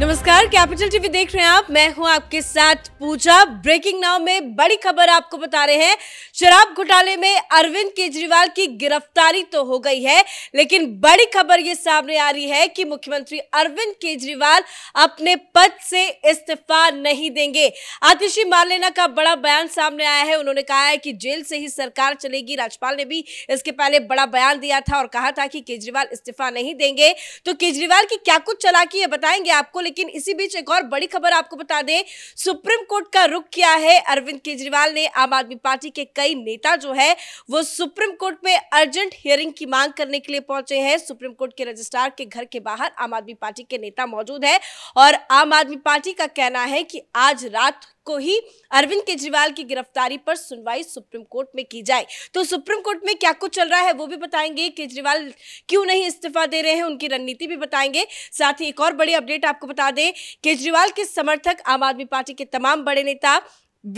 नमस्कार capital TV देख रहे हैं आप मैं हूं आपके साथ पूजा ब्रेकिंग नाउ में बड़ी खबर आपको बता रहे हैं शराब घोटाले में अरविंद केजरीवाल की गिरफ्तारी तो हो गई है लेकिन बड़ी खबर ये सामने आ रही है कि मुख्यमंत्री अरविंद केजरीवाल अपने पद से इस्तीफा नहीं देंगे आतिशी मारलेना का बड़ा बयान सामने आया है उन्होंने कहा है कि जेल से ही सरकार चलेगी राज्यपाल ने भी इसके पहले बड़ा बयान दिया था और कहा था कि केजरीवाल इस्तीफा नहीं देंगे तो केजरीवाल की क्या कुछ चलाकी ये बताएंगे आपको लेकिन इसी बीच एक और बड़ी खबर आपको बता दें सुप्रीम कोर्ट का रुख किया है अरविंद केजरीवाल ने आम आदमी पार्टी के कई नेता जो है वो सुप्रीम कोर्ट में अर्जेंट हियरिंग की मांग करने के लिए पहुंचे हैं सुप्रीम कोर्ट के रजिस्ट्रार के घर के बाहर आम आदमी पार्टी के नेता मौजूद है और आम आदमी पार्टी का कहना है कि आज रात को ही अरविंद केजरीवाल की गिरफ्तारी पर सुनवाई सुप्रीम कोर्ट में की जाए तो सुप्रीम कोर्ट में क्या कुछ चल रहा है वो भी बताएंगे केजरीवाल क्यों नहीं इस्तीफा दे रहे हैं उनकी रणनीति भी बताएंगे साथ ही एक और बड़ी अपडेट आपको बता दें केजरीवाल के समर्थक आम आदमी पार्टी के तमाम बड़े नेता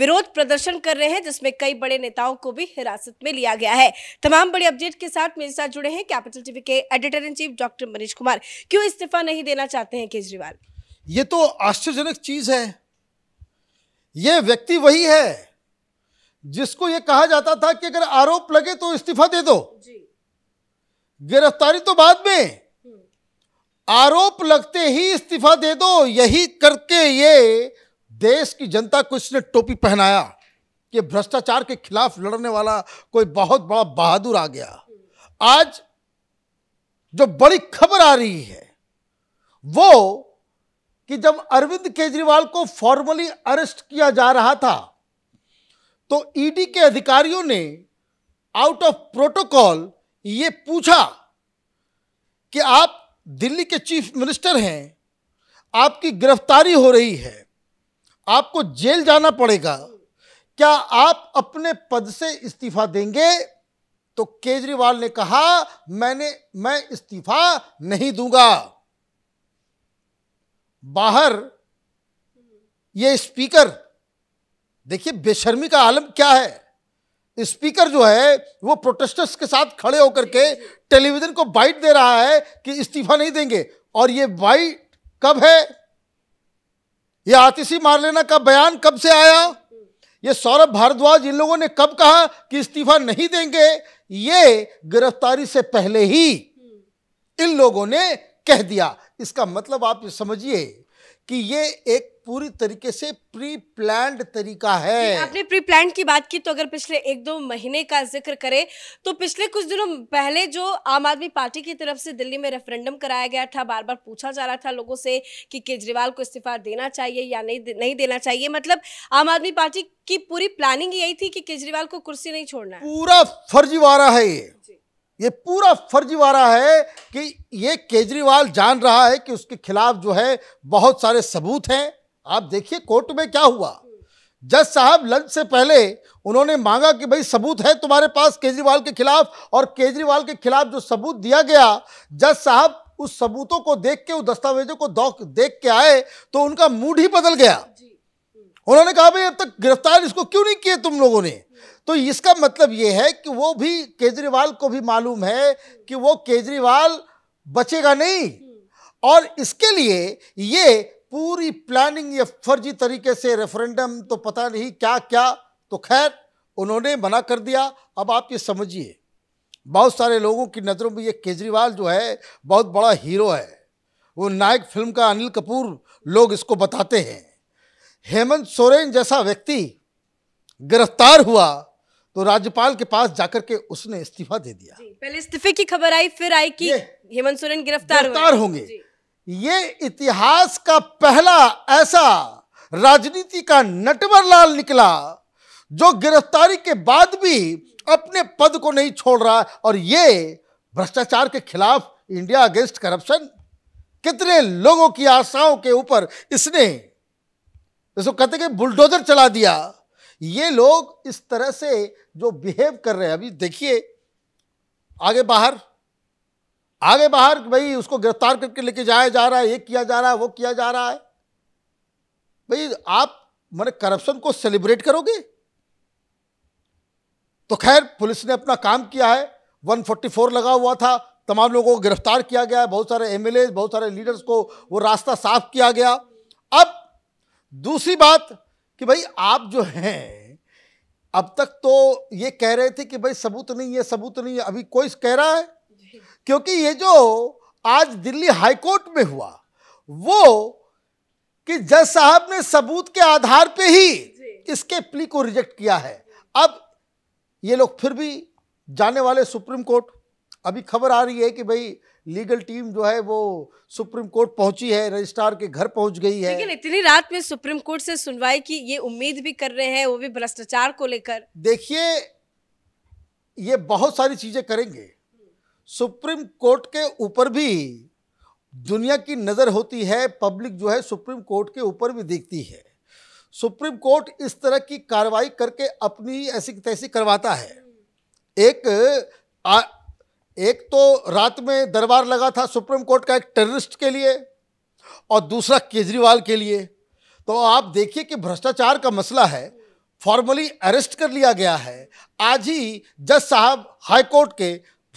विरोध प्रदर्शन कर रहे हैं जिसमें कई बड़े नेताओं को भी हिरासत में लिया गया है तमाम बड़ी अपडेट के साथ मेरे साथ जुड़े हैं कैपिटल टीवी के editor in chief doctor Manish Kumar क्यों इस्तीफा नहीं देना चाहते हैं केजरीवाल ये तो आश्चर्यजनक चीज है ये व्यक्ति वही है जिसको यह कहा जाता था कि अगर आरोप लगे तो इस्तीफा दे दो गिरफ्तारी तो बाद में हम्म। आरोप लगते ही इस्तीफा दे दो यही करके ये देश की जनता को इसने टोपी पहनाया कि भ्रष्टाचार के खिलाफ लड़ने वाला कोई बहुत बड़ा बहादुर आ गया हम्म। आज जो बड़ी खबर आ रही है वो कि जब अरविंद केजरीवाल को फॉर्मली अरेस्ट किया जा रहा था तो ईडी e के अधिकारियों ने आउट ऑफ प्रोटोकॉल ये पूछा कि आप दिल्ली के चीफ मिनिस्टर हैं आपकी गिरफ्तारी हो रही है आपको जेल जाना पड़ेगा क्या आप अपने पद से इस्तीफा देंगे तो केजरीवाल ने कहा मैंने मैं इस्तीफा नहीं दूंगा बाहर ये स्पीकर देखिए बेशर्मी का आलम क्या है स्पीकर जो है वो प्रोटेस्टर्स के साथ खड़े होकर के टेलीविजन को बाइट दे रहा है कि इस्तीफा नहीं देंगे और ये बाइट कब है ये आतिशी मार लेना का बयान कब से आया ये सौरभ भारद्वाज इन लोगों ने कब कहा कि इस्तीफा नहीं देंगे ये गिरफ्तारी से पहले ही इन लोगों ने कह दिया इसका मतलब आप समझिए कि ये एक पूरी तरीके से प्री प्लान तरीका है आपने प्री प्लान की बात की तो अगर पिछले एक दो महीने का जिक्र करें तो पिछले कुछ दिनों पहले जो आम आदमी पार्टी की तरफ से दिल्ली में रेफरेंडम कराया गया था बार बार पूछा जा रहा था लोगों से कि केजरीवाल को इस्तीफा देना चाहिए या नहीं नहीं देना चाहिए मतलब आम आदमी पार्टी की पूरी प्लानिंग यही थी कि केजरीवाल को कुर्सी नहीं छोड़ना पूरा फर्जीवाड़ा है ये ये पूरा फर्जीवाड़ा है कि ये केजरीवाल जान रहा है कि उसके खिलाफ जो है बहुत सारे सबूत हैं आप देखिए कोर्ट में क्या हुआ जज साहब लंच से पहले उन्होंने मांगा कि भाई सबूत है तुम्हारे पास केजरीवाल के खिलाफ और केजरीवाल के खिलाफ जो सबूत दिया गया जज साहब उस सबूतों को देख के उस दस्तावेजों को देख के आए तो उनका मूड ही बदल गया हम्म। उन्होंने कहा भाई अब तक गिरफ्तार इसको क्यों नहीं किए तुम लोगों ने तो इसका मतलब ये है कि वो भी केजरीवाल को भी मालूम है कि वो केजरीवाल बचेगा नहीं और इसके लिए ये पूरी प्लानिंग ये फर्जी तरीके से रेफरेंडम तो पता नहीं क्या क्या तो खैर उन्होंने मना कर दिया अब आप ये समझिए बहुत सारे लोगों की नज़रों में ये केजरीवाल जो है बहुत बड़ा हीरो है वो नायक फिल्म का अनिल कपूर लोग इसको बताते हैं हेमंत सोरेन जैसा व्यक्ति गिरफ्तार हुआ तो राज्यपाल के पास जाकर के उसने इस्तीफा दे दिया पहले इस्तीफे की खबर आई फिर आई कि हेमंत सोरेन गिरफ्तार गिरफ्तार होंगे ये इतिहास का पहला ऐसा राजनीति का लाल निकला जो गिरफ्तारी के बाद भी अपने पद को नहीं छोड़ रहा और ये भ्रष्टाचार के खिलाफ इंडिया अगेंस्ट करप्शन कितने लोगों की आशाओं के ऊपर इसने इसको कहते कि बुलडोजर चला दिया ये लोग इस तरह से जो बिहेव कर रहे हैं अभी देखिए आगे बाहर आगे बाहर भाई उसको गिरफ्तार करके लेके जाया जा रहा है ये किया जा रहा है वो किया जा रहा है भाई आप मैंने करप्शन को सेलिब्रेट करोगे तो खैर पुलिस ने अपना काम किया है 144 लगा हुआ था तमाम लोगों को गिरफ्तार किया गया है बहुत सारे एम बहुत सारे लीडर्स को वो रास्ता साफ किया गया अब दूसरी बात कि भाई आप जो हैं अब तक तो ये कह रहे थे कि भाई सबूत नहीं है सबूत नहीं है अभी कोई कह रहा है क्योंकि ये जो आज दिल्ली हाईकोर्ट में हुआ वो कि जज साहब ने सबूत के आधार पे ही इसके प्ली को रिजेक्ट किया है अब ये लोग फिर भी जाने वाले सुप्रीम कोर्ट अभी खबर आ रही है कि भाई लीगल टीम जो है वो सुप्रीम कोर्ट पहुंची है रजिस्ट्रार के घर पहुंच गई है लेकिन इतनी रात में सुप्रीम कोर्ट से सुनवाई की ये उम्मीद भी कर रहे हैं वो भी भ्रष्टाचार को लेकर देखिए ये बहुत सारी चीजें करेंगे सुप्रीम कोर्ट के ऊपर भी दुनिया की नज़र होती है पब्लिक जो है सुप्रीम कोर्ट के ऊपर भी देखती है सुप्रीम कोर्ट इस तरह की कार्रवाई करके अपनी ऐसी तैसी करवाता है एक आ, एक तो रात में दरबार लगा था सुप्रीम कोर्ट का एक टेररिस्ट के लिए और दूसरा केजरीवाल के लिए तो आप देखिए कि भ्रष्टाचार का मसला है फॉर्मली अरेस्ट कर लिया गया है आज ही जज साहब हाईकोर्ट के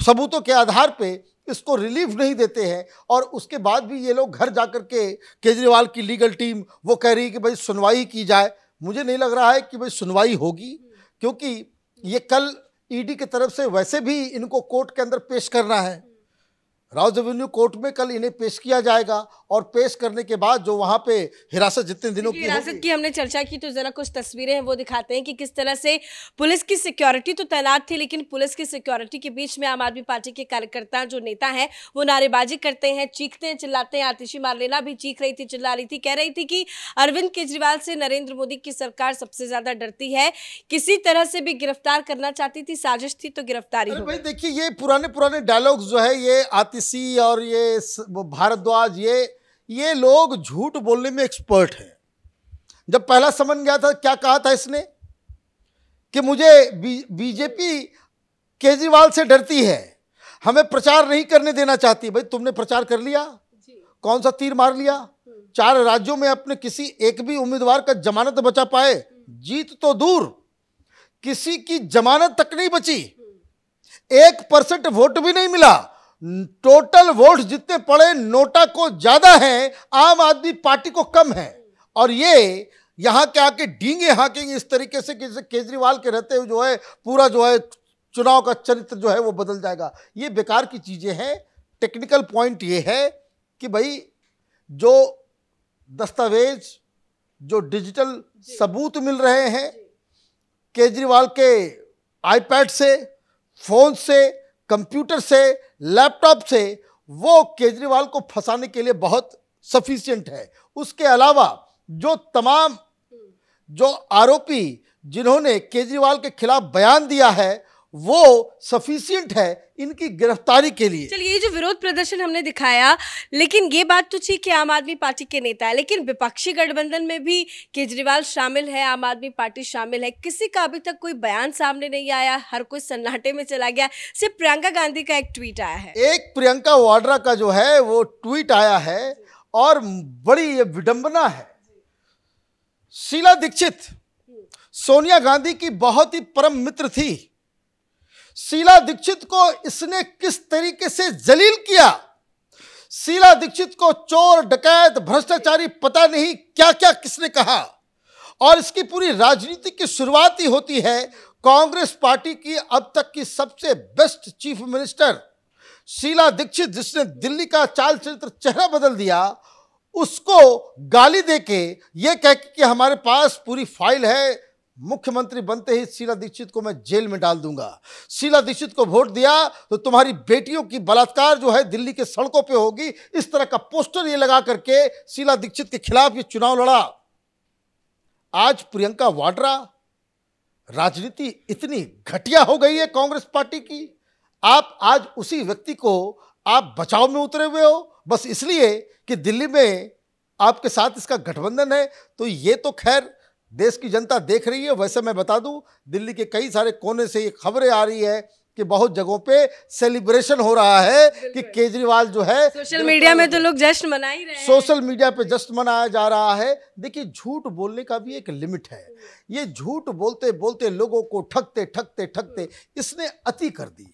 सबूतों के आधार पे इसको रिलीफ नहीं देते हैं और उसके बाद भी ये लोग घर जा कर के केजरीवाल की लीगल टीम वो कह रही है कि भाई सुनवाई की जाए मुझे नहीं लग रहा है कि भाई सुनवाई होगी क्योंकि ये कल ईडी की तरफ से वैसे भी इनको कोर्ट के अंदर पेश करना है राउज एवेन्यू कोर्ट में कल इन्हें पेश किया जाएगा और पेश करने के बाद जो वहां पे हिरासत जितने दिनों की हिरासत की हमने चर्चा की तो जरा कुछ तस्वीरें हैं वो दिखाते हैं कि किस तरह से पुलिस की सिक्योरिटी तो तैनात थी लेकिन पुलिस की सिक्योरिटी के बीच में आम आदमी पार्टी के कार्यकर्ता जो नेता है वो नारेबाजी करते हैं चीखते हैं चिल्लाते हैं आतिशी मारलेना भी चीख रही थी चिल्ला रही थी कह रही थी कि अरविंद केजरीवाल से नरेंद्र मोदी की सरकार सबसे ज्यादा डरती है किसी तरह से भी गिरफ्तार करना चाहती थी साजिश थी तो गिरफ्तारी देखिए ये पुराने पुराने डायलॉग जो है ये आतिश ओवैसी और ये भारद्वाज ये ये लोग झूठ बोलने में एक्सपर्ट हैं जब पहला समन गया था क्या कहा था इसने कि मुझे बीजेपी केजरीवाल से डरती है हमें प्रचार नहीं करने देना चाहती भाई तुमने प्रचार कर लिया कौन सा तीर मार लिया हम्म। चार राज्यों में अपने किसी एक भी उम्मीदवार का जमानत बचा पाए हम्म। जीत तो दूर किसी की जमानत तक नहीं बची हम्म। एक परसेंट वोट भी नहीं मिला टोटल वोट जितने पड़े नोटा को ज्यादा है आम आदमी पार्टी को कम है और ये यहाँ के आके डींगे हाकेंगे इस तरीके से कि केजरीवाल के रहते हुए जो है पूरा जो है चुनाव का चरित्र जो है वो बदल जाएगा ये बेकार की चीज़ें हैं टेक्निकल पॉइंट ये है कि भाई जो दस्तावेज जो डिजिटल सबूत मिल रहे हैं केजरीवाल के आईपैड से फ़ोन से कंप्यूटर से लैपटॉप से वो केजरीवाल को फंसाने के लिए बहुत सफिशियंट है उसके अलावा जो तमाम जो आरोपी जिन्होंने केजरीवाल के खिलाफ बयान दिया है वो सफिशियंट है इनकी गिरफ्तारी के लिए चलिए ये जो विरोध प्रदर्शन हमने दिखाया लेकिन ये बात तो ठीक है आम आदमी पार्टी के नेता है लेकिन विपक्षी गठबंधन में भी केजरीवाल शामिल है आम आदमी पार्टी शामिल है किसी का अभी तक कोई बयान सामने नहीं आया हर कोई सन्नाटे में चला गया सिर्फ प्रियंका गांधी का एक ट्वीट आया है एक प्रियंका वाड्रा का जो है वो ट्वीट आया है और बड़ी ये विडंबना है शीला दीक्षित सोनिया गांधी की बहुत ही परम मित्र थी शीला दीक्षित को इसने किस तरीके से जलील किया शीला दीक्षित को चोर डकैत भ्रष्टाचारी पता नहीं क्या क्या किसने कहा और इसकी पूरी राजनीति की शुरुआत ही होती है कांग्रेस पार्टी की अब तक की सबसे best chief minister Sheila Dikshit जिसने दिल्ली का चाल चरित्र चेहरा बदल दिया उसको गाली देके ये कह के कि हमारे पास पूरी फाइल है मुख्यमंत्री बनते ही शीला दीक्षित को मैं जेल में डाल दूंगा शीला दीक्षित को वोट दिया तो तुम्हारी बेटियों की बलात्कार जो है दिल्ली के सड़कों पे होगी इस तरह का पोस्टर ये लगा करके शीला दीक्षित के खिलाफ ये चुनाव लड़ा आज प्रियंका वाड्रा राजनीति इतनी घटिया हो गई है कांग्रेस पार्टी की आप आज उसी व्यक्ति को आप बचाव में उतरे हुए हो बस इसलिए कि दिल्ली में आपके साथ इसका गठबंधन है तो ये तो खैर देश की जनता देख रही है वैसे मैं बता दूं दिल्ली के कई सारे कोने से ये खबरें आ रही है कि बहुत जगहों पे सेलिब्रेशन हो रहा है कि केजरीवाल जो है सोशल मीडिया में तो लोग जश्न मना ही रहे हैं सोशल मीडिया पे जश्न मनाया जा रहा है देखिए झूठ बोलने का भी एक लिमिट है ये झूठ बोलते बोलते लोगों को ठगते ठगते ठगते इसने अति कर दी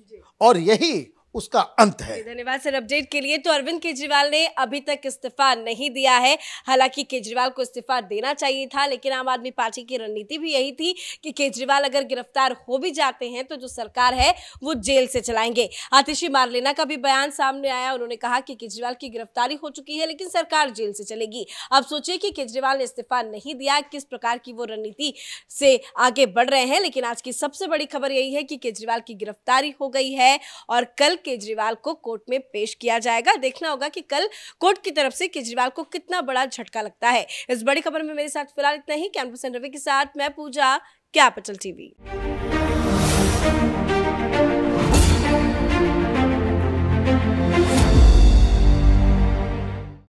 और यही उसका अंत है धन्यवाद सर अपडेट के लिए तो अरविंद केजरीवाल ने अभी तक इस्तीफा नहीं दिया है हालांकि केजरीवाल को इस्तीफा देना चाहिए था लेकिन आम आदमी पार्टी की रणनीति भी यही थी कि केजरीवाल अगर गिरफ्तार हो भी जाते हैं तो जो सरकार है वो जेल से चलाएंगे आतिशी मारलेना का भी बयान सामने आया उन्होंने कहा कि केजरीवाल की गिरफ्तारी हो चुकी है लेकिन सरकार जेल से चलेगी अब सोचिए कि केजरीवाल ने इस्तीफा नहीं दिया किस प्रकार की वो रणनीति से आगे बढ़ रहे हैं लेकिन आज की सबसे बड़ी खबर यही है कि केजरीवाल की गिरफ्तारी हो गई है और कल केजरीवाल को कोर्ट में पेश किया जाएगा देखना होगा कि कल कोर्ट की तरफ से केजरीवाल को कितना बड़ा झटका लगता है इस बड़ी खबर में मेरे साथ फिलहाल इतना ही कैंपस रवि के साथ मैं पूजा कैपिटल टीवी